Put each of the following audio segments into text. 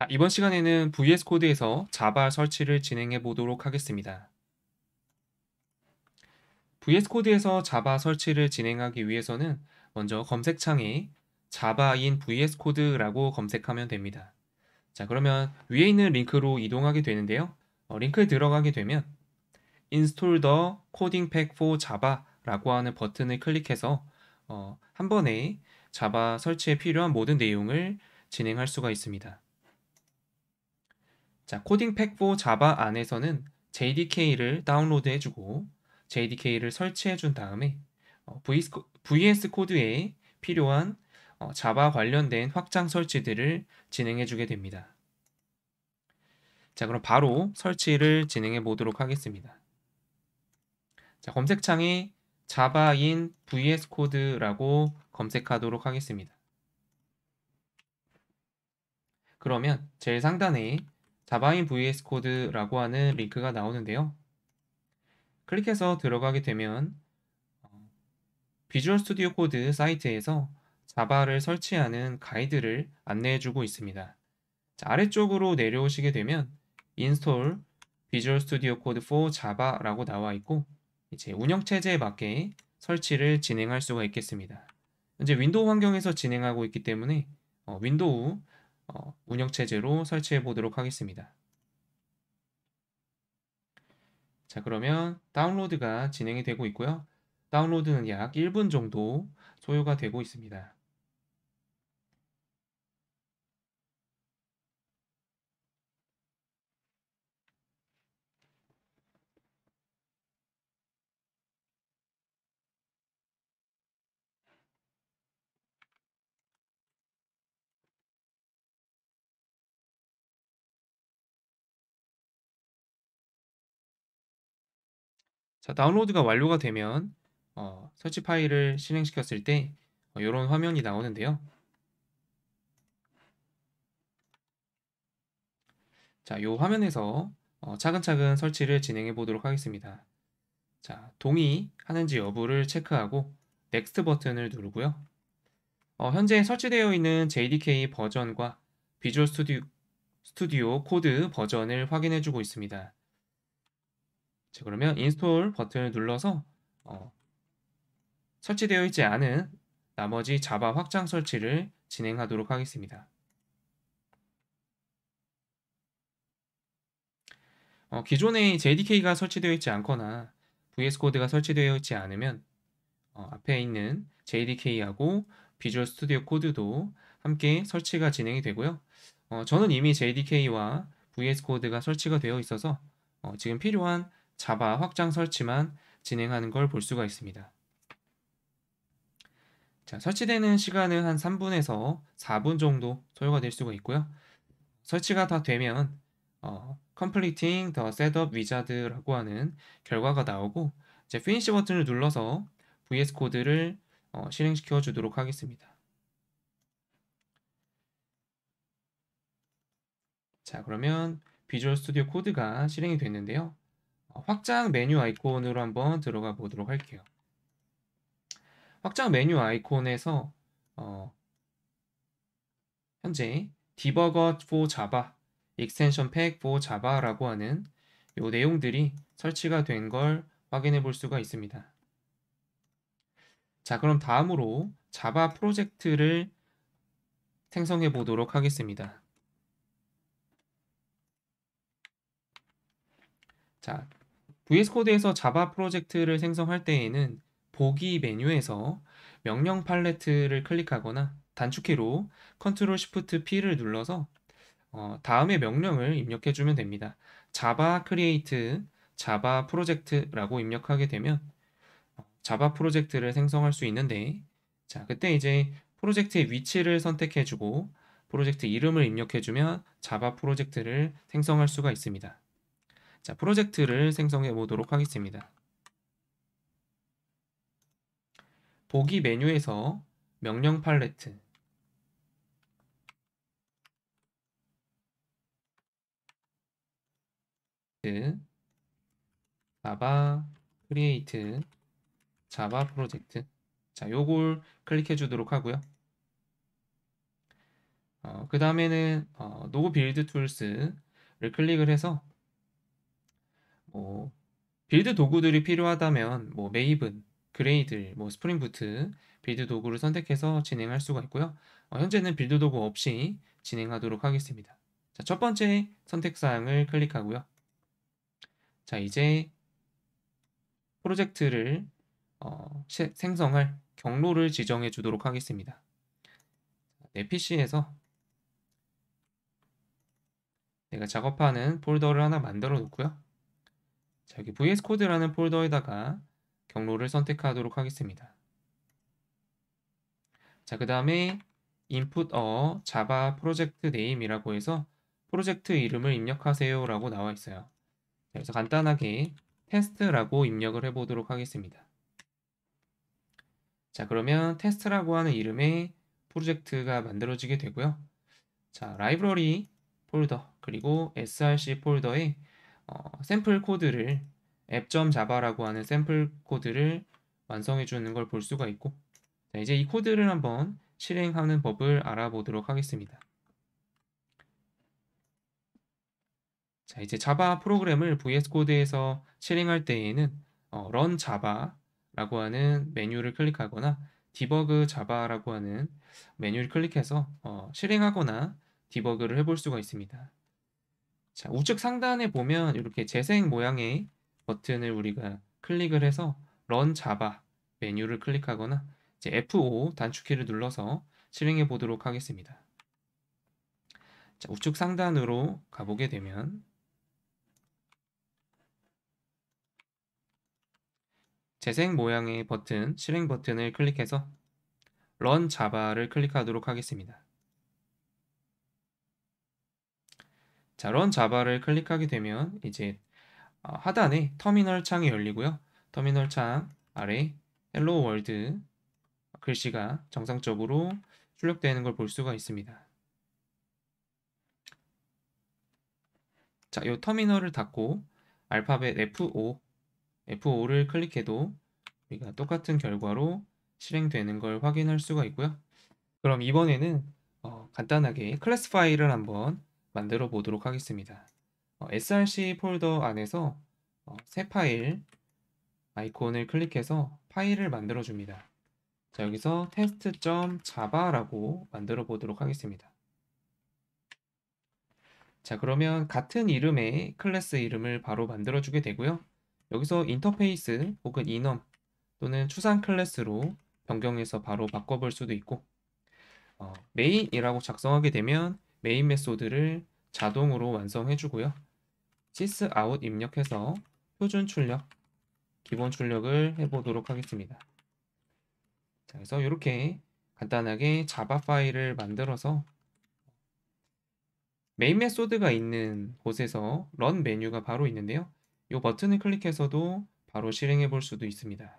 자, 이번 시간에는 VS 코드에서 자바 설치를 진행해 보도록 하겠습니다. VS 코드에서 자바 설치를 진행하기 위해서는 먼저 검색창에 자바인 VS 코드라고 검색하면 됩니다. 자, 그러면 위에 있는 링크로 이동하게 되는데요. 어, 링크에 들어가게 되면 install the coding pack for java라고 하는 버튼을 클릭해서 어, 한 번에 자바 설치에 필요한 모든 내용을 진행할 수가 있습니다. 자, 코딩 팩4 자바 안에서는 JDK를 다운로드해주고 JDK를 설치해준 다음에 VS 어, 코드에 필요한 어, 자바 관련된 확장 설치들을 진행해주게 됩니다. 자, 그럼 바로 설치를 진행해 보도록 하겠습니다. 자, 검색창에 자바인 VS 코드라고 검색하도록 하겠습니다. 그러면 제일 상단에 자바인 vs 코드라고 하는 링크가 나오는데요. 클릭해서 들어가게 되면 어, 비주얼 스튜디오 코드 사이트에서 자바를 설치하는 가이드를 안내해주고 있습니다. 자, 아래쪽으로 내려오시게 되면 인스톨 비주얼 스튜디오 코드 4 자바라고 나와 있고 이제 운영체제에 맞게 설치를 진행할 수가 있겠습니다. 현재 윈도우 환경에서 진행하고 있기 때문에 어, 윈도우 어, 운영체제로 설치해 보도록 하겠습니다. 자 그러면 다운로드가 진행이 되고 있고요. 다운로드는 약 1분 정도 소요가 되고 있습니다. 자, 다운로드가 완료가 되면 어, 설치 파일을 실행시켰을 때 어, 이런 화면이 나오는데요. 자, 이 화면에서 어, 차근차근 설치를 진행해 보도록 하겠습니다. 자, 동의하는지 여부를 체크하고 넥스트 버튼을 누르고요. 어, 현재 설치되어 있는 JDK 버전과 비주얼 스튜디오, 스튜디오 코드 버전을 확인해 주고 있습니다. 자, 그러면 인스톨 버튼을 눌러서 어, 설치되어 있지 않은 나머지 자바 확장 설치를 진행하도록 하겠습니다. 어, 기존에 JDK가 설치되어 있지 않거나 VS 코드가 설치되어 있지 않으면 어, 앞에 있는 JDK하고 비주얼 스튜디오 코드도 함께 설치가 진행이 되고요. 어, 저는 이미 JDK와 VS 코드가 설치가 되어 있어서 어, 지금 필요한 자바 확장 설치만 진행하는 걸 볼 수가 있습니다. 자, 설치되는 시간은 한 3분에서 4분 정도 소요가 될 수가 있고요. 설치가 다 되면 어, Completing the Setup Wizard라고 하는 결과가 나오고 이제 Finish 버튼을 눌러서 VS 코드를 어, 실행시켜 주도록 하겠습니다. 자, 그러면 비주얼 스튜디오 코드가 실행이 됐는데요. 확장 메뉴 아이콘으로 한번 들어가 보도록 할게요. 확장 메뉴 아이콘에서 어, 현재 디버거 for 익스텐션 팩 for 라고 하는 요 내용들이 설치가 된 걸 확인해 볼 수가 있습니다. 자, 그럼 다음으로 자바 프로젝트를 생성해 보도록 하겠습니다. 자, VS 코드에서 자바 프로젝트를 생성할 때에는 보기 메뉴에서 명령 팔레트를 클릭하거나 단축키로 Ctrl Shift P를 눌러서 어, 다음에 명령을 입력해 주면 됩니다. 자바 크리에이트 자바 프로젝트라고 입력하게 되면 어, 자바 프로젝트를 생성할 수 있는데 자 그때 이제 프로젝트의 위치를 선택해 주고 프로젝트 이름을 입력해 주면 자바 프로젝트를 생성할 수가 있습니다. 자, 프로젝트를 생성해 보도록 하겠습니다. 보기 메뉴에서 명령 팔레트 자바 크리에이트 자바 프로젝트 자 요걸 클릭해 주도록 하고요 어, 그 다음에는 어, 노 빌드 툴스를 클릭을 해서 뭐 빌드 도구들이 필요하다면 뭐 메이븐, 그레이들, 뭐 스프링 부트 빌드 도구를 선택해서 진행할 수가 있고요. 어, 현재는 빌드 도구 없이 진행하도록 하겠습니다. 자, 첫 번째 선택 사항을 클릭하고요. 자, 이제 프로젝트를 어, 생성할 경로를 지정해 주도록 하겠습니다. 내 PC에서 내가 작업하는 폴더를 하나 만들어 놓고요. 자, 여기 VS 코드라는 폴더에다가 경로를 선택하도록 하겠습니다. 자, 그 다음에 input a java project name이라고 해서 프로젝트 이름을 입력하세요 라고 나와 있어요. 자, 네, 그래서 간단하게 테스트라고 입력을 해보도록 하겠습니다. 자, 그러면 테스트라고 하는 이름의 프로젝트가 만들어지게 되고요. 자, 라이브러리 폴더 그리고 src 폴더에 어, 샘플 코드를 app.java라고 하는 샘플 코드를 완성해 주는 걸 볼 수가 있고 자, 이제 이 코드를 한번 실행하는 법을 알아보도록 하겠습니다. 자, 이제 자바 프로그램을 VS 코드에서 실행할 때에는 어, run java라고 하는 메뉴를 클릭하거나 d e 디버그 자바라고 하는 메뉴를 클릭해서 어, 실행하거나 디버그를 해 볼 수가 있습니다. 자, 우측 상단에 보면 이렇게 재생 모양의 버튼을 우리가 클릭을 해서 런 자바 메뉴를 클릭하거나 이제 F5 단축키를 눌러서 실행해 보도록 하겠습니다. 자, 우측 상단으로 가보게 되면 재생 모양의 버튼, 실행 버튼을 클릭해서 런 자바를 클릭하도록 하겠습니다. 자, 런 자바를 클릭하게 되면 이제 어, 하단에 터미널 창이 열리고요. 터미널 창 아래 헬로 월드 글씨가 정상적으로 출력되는 걸 볼 수가 있습니다. 자, 이 터미널을 닫고 알파벳 F5, F5를 클릭해도 우리가 똑같은 결과로 실행되는 걸 확인할 수가 있고요. 그럼 이번에는 어, 간단하게 클래스 파일을 한번 만들어 보도록 하겠습니다. 어, src 폴더 안에서 어, 새 파일 아이콘을 클릭해서 파일을 만들어 줍니다. 자, 여기서 test.java라고 만들어 보도록 하겠습니다. 자, 그러면 같은 이름의 클래스 이름을 바로 만들어 주게 되고요. 여기서 인터페이스 혹은 이넘 또는 추상 클래스로 변경해서 바로 바꿔볼 수도 있고 어, 메인이라고 작성하게 되면 메인 메소드를 자동으로 완성해 주고요. sys out 입력해서 표준 출력, 기본 출력을 해보도록 하겠습니다. 자, 그래서 이렇게 간단하게 자바 파일을 만들어서 메인 메소드가 있는 곳에서 런 메뉴가 바로 있는데요. 이 버튼을 클릭해서도 바로 실행해 볼 수도 있습니다.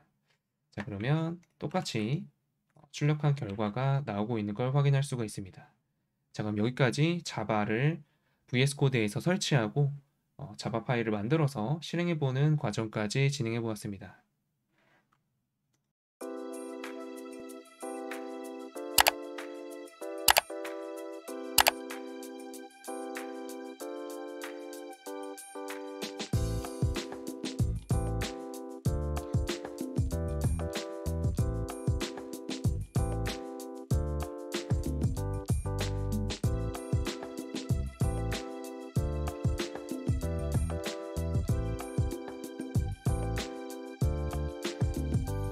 자, 그러면 똑같이 출력한 결과가 나오고 있는 걸 확인할 수가 있습니다. 자 그럼 여기까지 자바를 VS 코드에서 설치하고 어, 자바 파일을 만들어서 실행해보는 과정까지 진행해보았습니다.